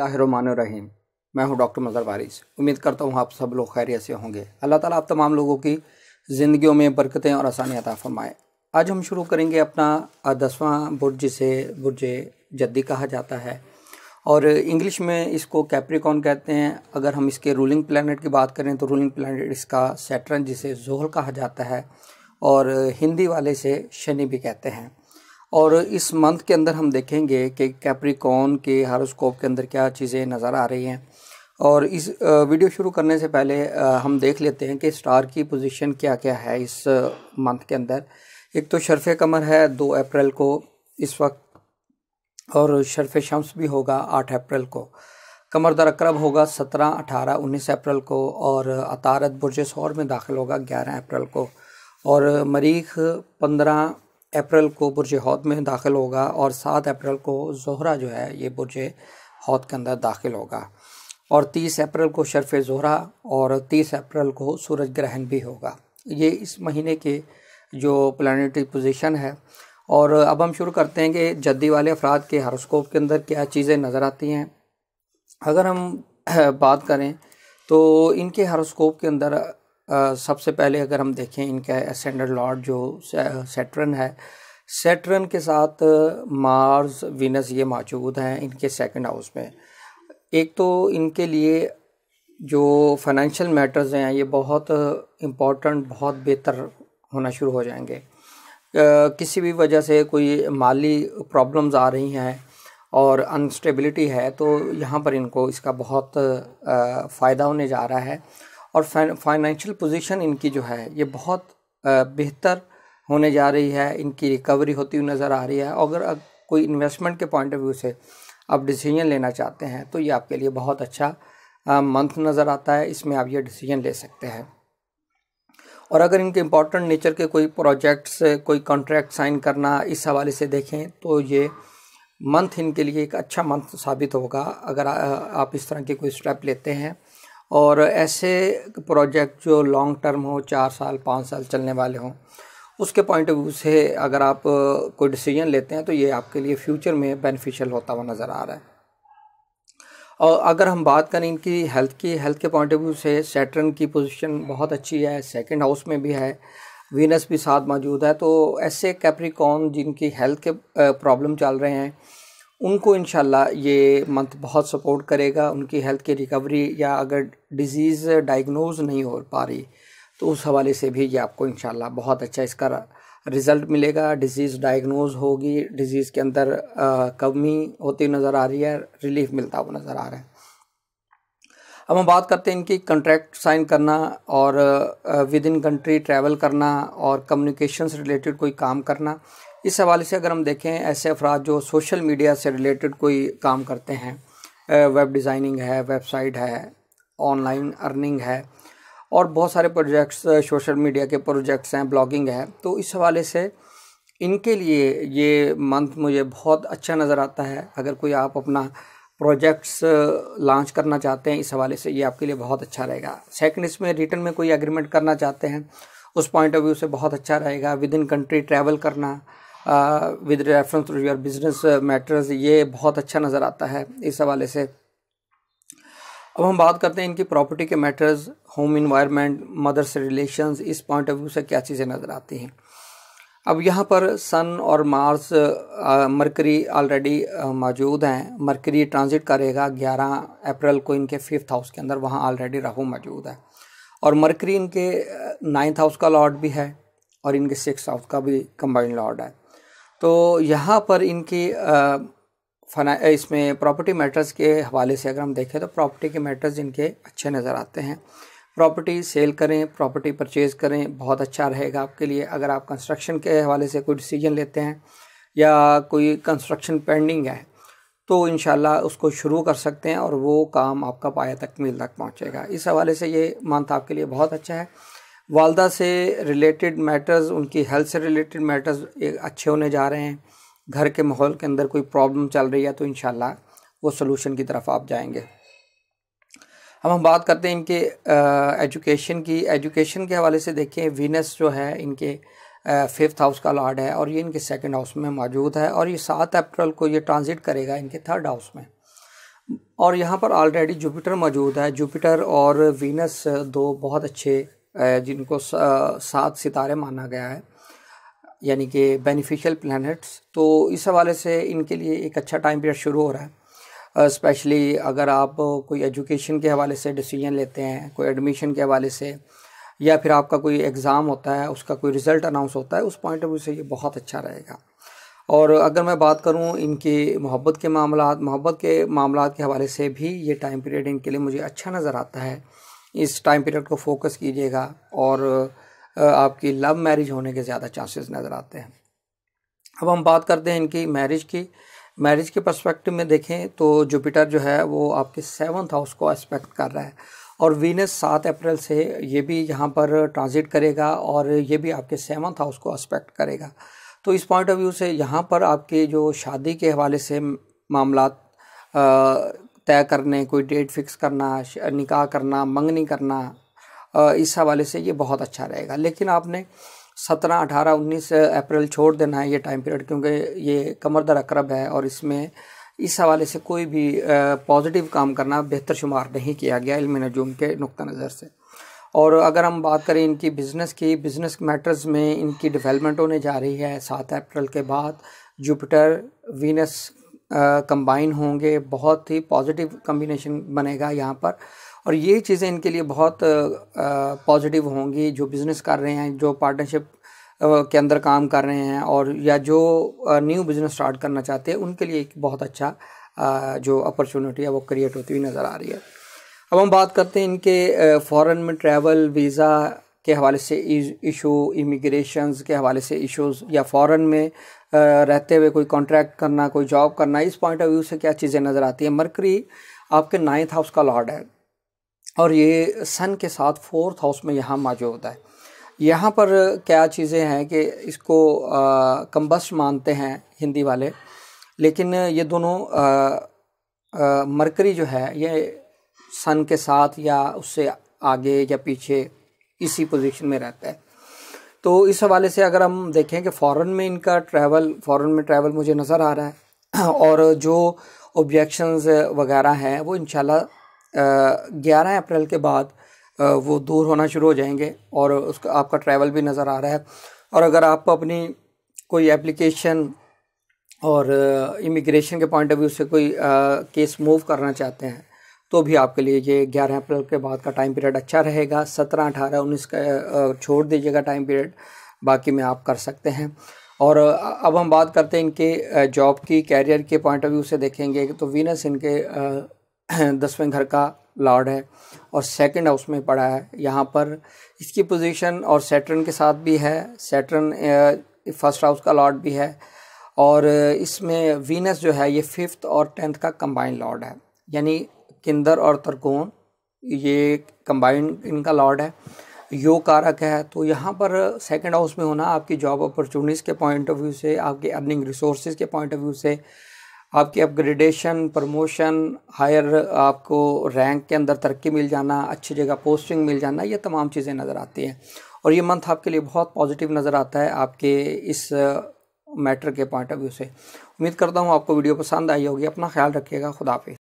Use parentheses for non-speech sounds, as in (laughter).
रहीम मैं हूं डॉक्टर मज़र वारिस उम्मीद करता हूं आप सब लोग खैरियत से होंगे अल्लाह ताला आप तमाम लोगों की ज़िंदगियों में बरकतें और आसानी अता फरमाए आज हम शुरू करेंगे अपना दसवां बुर्ज से बुर्ज जद्दी कहा जाता है और इंग्लिश में इसको कैप्रिकॉन कहते हैं अगर हम इसके रूलिंग प्लानट की बात करें तो रूलिंग प्लानट इसका सैटरन जिसे जोहल कहा जाता है और हिंदी वाले से शनि भी कहते हैं और इस मंथ के अंदर हम देखेंगे कि कैप्रिकॉन के हारोस्कोप के अंदर क्या चीज़ें नज़र आ रही हैं और इस वीडियो शुरू करने से पहले हम देख लेते हैं कि स्टार की पोजीशन क्या क्या है इस मंथ के अंदर एक तो शरफ़ कमर है दो अप्रैल को इस वक्त और शरफ शम्स भी होगा आठ अप्रैल को कमर दर अक्रब होगा सत्रह अठारह उन्नीस अप्रैल को और अतारत बुरज शौर में दाखिल होगा ग्यारह अप्रैल को और मरीख पंद्रह अप्रैल को बुरज हौद में दाखिल होगा और सात अप्रैल को जहरा जो है ये बुरज हौद के अंदर दाखिल होगा और तीस अप्रैल को शरफ जहरा और तीस अप्रैल को सूरज ग्रहण भी होगा ये इस महीने के जो प्लानटरी पोजिशन है और अब हम शुरू करते हैं कि जद्दी वाले अफराद के हारोस्कोप के अंदर क्या चीज़ें नज़र आती हैं अगर हम बात करें तो इनके हारोस्कोप के अंदर सबसे पहले अगर हम देखें इनका एसेंडर लॉर्ड जो सेटरन है सेटरन के साथ मार्स विनस ये मौजूद हैं इनके सेकंड हाउस में एक तो इनके लिए जो फाइनेंशियल मैटर्स हैं ये बहुत इम्पोर्टेंट बहुत बेहतर होना शुरू हो जाएंगे किसी भी वजह से कोई माली प्रॉब्लम्स आ रही हैं और अनस्टेबिलिटी है तो यहाँ पर इनको इसका बहुत फ़ायदा होने जा रहा है और फाइनेंशियल पोजीशन इनकी जो है ये बहुत बेहतर होने जा रही है इनकी रिकवरी होती हुई नज़र आ रही है अगर कोई इन्वेस्टमेंट के पॉइंट ऑफ व्यू से आप डिसीजन लेना चाहते हैं तो ये आपके लिए बहुत अच्छा मंथ नज़र आता है इसमें आप ये डिसीजन ले सकते हैं और अगर इनके इम्पॉर्टेंट नेचर के कोई प्रोजेक्ट्स कोई कॉन्ट्रैक्ट साइन करना इस हवाले से देखें तो ये मंथ इनके लिए एक अच्छा मंथ साबित होगा अगर आप इस तरह के कोई स्टेप लेते हैं और ऐसे प्रोजेक्ट जो लॉन्ग टर्म हो चार साल पाँच साल चलने वाले हों उसके पॉइंट ऑफ व्यू से अगर आप कोई डिसीजन लेते हैं तो ये आपके लिए फ्यूचर में बेनिफिशियल होता हुआ नज़र आ रहा है और अगर हम बात करें इनकी हेल्थ की हेल्थ के पॉइंट ऑफ व्यू से सैटर्न की पोजीशन बहुत अच्छी है सेकंड हाउस में भी है वीनस भी साथ मौजूद है तो ऐसे कैप्रिकॉन जिनकी हेल्थ के प्रॉब्लम चल रहे हैं उनको इन ये मंथ बहुत सपोर्ट करेगा उनकी हेल्थ की रिकवरी या अगर डिजीज़ डायग्नोज नहीं हो पा रही तो उस हवाले से भी ये आपको इन बहुत अच्छा इसका रिज़ल्ट मिलेगा डिजीज़ डायग्नोज होगी डिजीज़ के अंदर कमी होती नज़र आ रही है रिलीफ मिलता हुआ नज़र आ रहा है अब हम बात करते हैं इनकी कंट्रैक्ट साइन करना और विद इन कंट्री ट्रैवल करना और कम्युनिकेशन से रिलेटेड कोई काम करना इस हवाले से अगर हम देखें ऐसे अफराद जो सोशल मीडिया से रिलेटेड कोई काम करते हैं वेब डिज़ाइनिंग है वेबसाइट है ऑनलाइन अर्निंग है और बहुत सारे प्रोजेक्ट्स सोशल मीडिया के प्रोजेक्ट्स हैं ब्लॉगिंग है तो इस हवाले से इनके लिए ये मंथ मुझे बहुत अच्छा नज़र आता है अगर कोई आप अपना प्रोजेक्ट्स लॉन्च करना चाहते हैं इस हवाले से ये आपके लिए बहुत अच्छा रहेगा सेकंड इसमें रिटर्न में कोई एग्रीमेंट करना चाहते हैं उस पॉइंट ऑफ व्यू से बहुत अच्छा रहेगा विद इन कंट्री ट्रैवल करना with reference to your business matters ये बहुत अच्छा नज़र आता है इस हवाले से अब हम बात करते हैं इनकी प्रॉपर्टी के मैटर्स होम इन्वायरमेंट मदर से रिलेशंस इस पॉइंट ऑफ व्यू से क्या चीज़ें नज़र आती हैं अब यहाँ पर सन और मार्स मरकरी ऑलरेडी मौजूद हैं मरकरी ट्रांजिट करेगा 11 अप्रैल को इनके फिफ्थ हाउस के अंदर वहाँ ऑलरेडी राहु मौजूद है और मरकरी इनके नाइन्थ हाउस का लॉर्ड भी है और इनके सिक्स हाउस का भी कंबाइंड लॉर्ड है तो यहाँ पर इनकी फना इसमें प्रॉपर्टी मैटर्स के हवाले से अगर हम देखें तो प्रॉपर्टी के मैटर्स इनके अच्छे नज़र आते हैं प्रॉपर्टी सेल करें प्रॉपर्टी परचेज़ करें बहुत अच्छा रहेगा आपके लिए अगर आप कंस्ट्रक्शन के हवाले से कोई डिसीजन लेते हैं या कोई कंस्ट्रक्शन पेंडिंग है तो इन उसको शुरू कर सकते हैं और वो काम आपका पाया तकमील तक पहुँचेगा इस हवाले से ये मंथ आपके लिए बहुत अच्छा है वालदा से रिलेटेड मैटर्स उनकी हेल्थ से रिलेटेड मैटर्स अच्छे होने जा रहे हैं घर के माहौल के अंदर कोई प्रॉब्लम चल रही है तो इन वो सोलूशन की तरफ आप जाएंगे अब हम बात करते हैं इनके एजुकेशन की एजुकेशन के हवाले से देखें वीनस जो है इनके फिफ्थ हाउस का लॉर्ड है और ये इनके सेकंड हाउस में मौजूद है और ये सात अप्रैल को ये ट्रांजिट करेगा इनके थर्ड हाउस में और यहाँ पर ऑलरेडी जुपिटर मौजूद है जुपिटर और वीनस दो बहुत अच्छे जिनको सात सितारे माना गया है यानी कि बेनिफिशियल प्लैनेट्स तो इस हवाले से इनके लिए एक अच्छा टाइम पीरियड शुरू हो रहा है स्पेशली अगर आप कोई एजुकेशन के हवाले से डिसीजन लेते हैं कोई एडमिशन के हवाले से या फिर आपका कोई एग्ज़ाम होता है उसका कोई रिज़ल्ट अनाउंस होता है उस पॉइंट ऑफ व्यू से ये बहुत अच्छा रहेगा और अगर मैं बात करूँ इनकी मोहब्बत के मामला मोहब्बत के मामला के हवाले से भी ये टाइम पीरियड इनके लिए मुझे अच्छा नज़र आता है इस टाइम पीरियड को फोकस कीजिएगा और आपकी लव मैरिज होने के ज़्यादा चांसेस नज़र आते हैं अब हम बात करते हैं इनकी मैरिज की मैरिज के पर्सपेक्टिव में देखें तो जुपिटर जो है वो आपके सेवन्थ हाउस को एस्पेक्ट कर रहा है और वीनस सात अप्रैल से ये भी यहाँ पर ट्रांजिट करेगा और ये भी आपके सेवन्थ हाउस को एस्पेक्ट करेगा तो इस पॉइंट ऑफ व्यू से यहाँ पर आपके जो शादी के हवाले से मामला तय करने कोई डेट फिक्स करना निकाह करना मंगनी करना इस हवाले से ये बहुत अच्छा रहेगा लेकिन आपने सत्रह अठारह उन्नीस अप्रैल छोड़ देना है ये टाइम पीरियड क्योंकि ये कमर दर अक्रब है और इसमें इस हवाले से कोई भी पॉजिटिव काम करना बेहतर शुमार नहीं किया गया इलम नजूम के नुक़ नज़र से और अगर हम बात करें इनकी बिज़नेस की बिज़नेस मैटर्स में इनकी डेवलपमेंट होने जा रही है सात अप्रैल के बाद जुपिटर वीनस कंबाइन होंगे बहुत ही पॉजिटिव कम्बिनेशन बनेगा यहाँ पर और ये चीज़ें इनके लिए बहुत पॉजिटिव होंगी जो बिज़नेस कर रहे हैं जो पार्टनरशिप के अंदर काम कर रहे हैं और या जो न्यू बिज़नेस स्टार्ट करना चाहते हैं उनके लिए एक बहुत अच्छा जो अपॉर्चुनिटी है वो क्रिएट होती हुई नज़र आ रही है अब हम बात करते हैं इनके फॉरेन में ट्रैवल वीज़ा के हवाले से इशू इमिग्रेशन के हवाले से इशूज़ या फॉर में रहते हुए कोई कॉन्ट्रैक्ट करना कोई जॉब करना इस पॉइंट ऑफ व्यू से क्या चीज़ें नज़र आती है मरकरी आपके नाइन्थ हाउस का लॉर्ड है और ये सन के साथ फोर्थ हाउस में यहाँ मौजूद है यहाँ पर क्या चीज़ें हैं कि इसको कम्बस्ट मानते हैं हिंदी वाले लेकिन ये दोनों मरकरी जो है ये सन के साथ या उससे आगे या पीछे इसी पोजीशन में रहता है तो इस हवाले से अगर हम देखें कि फ़ॉरन में इनका ट्रैवल फ़ॉरन में ट्रैवल मुझे नज़र आ रहा है (clears throat) और जो ऑब्जेक्शंस वगैरह हैं वो इन ग्यारह अप्रैल के बाद वो दूर होना शुरू हो जाएंगे और उसका आपका ट्रैवल भी नज़र आ रहा है और अगर आप अपनी कोई एप्लीकेशन और इमिग्रेशन के पॉइंट ऑफ व्यू से कोई केस मूव करना चाहते हैं तो भी आपके लिए ये ग्यारह अप्रैल के बाद का टाइम पीरियड अच्छा रहेगा सत्रह अठारह उन्नीस का छोड़ दीजिएगा टाइम पीरियड बाकी में आप कर सकते हैं और अब हम बात करते हैं इनके जॉब की कैरियर के पॉइंट ऑफ व्यू से देखेंगे तो वीनस इनके (clears throat) दसवें घर का लॉर्ड है और सेकंड हाउस में पड़ा है यहाँ पर इसकी पोजीशन और सैटर्न के साथ भी है सैटर्न फर्स्ट हाउस का लॉर्ड भी है और इसमें वीनस जो है ये फिफ्थ और टेंथ का कंबाइंड लॉर्ड है यानी किंदर और तरकोन ये कंबाइंड इनका लॉर्ड है यो कारक है तो यहाँ पर सेकंड हाउस में होना आपकी जॉब अपॉर्चुनिटीज़ के पॉइंट ऑफ व्यू से आपके अर्निंग रिसोर्सेज के पॉइंट ऑफ व्यू से आपकी अपग्रेडेशन प्रमोशन हायर आपको रैंक के अंदर तरक्की मिल जाना अच्छी जगह पोस्टिंग मिल जाना ये तमाम चीज़ें नज़र आती हैं और ये मंथ आपके लिए बहुत पॉजिटिव नज़र आता है आपके इस मैटर के पॉइंट ऑफ व्यू से उम्मीद करता हूँ आपको वीडियो पसंद आई होगी अपना ख्याल रखिएगा खुदाफि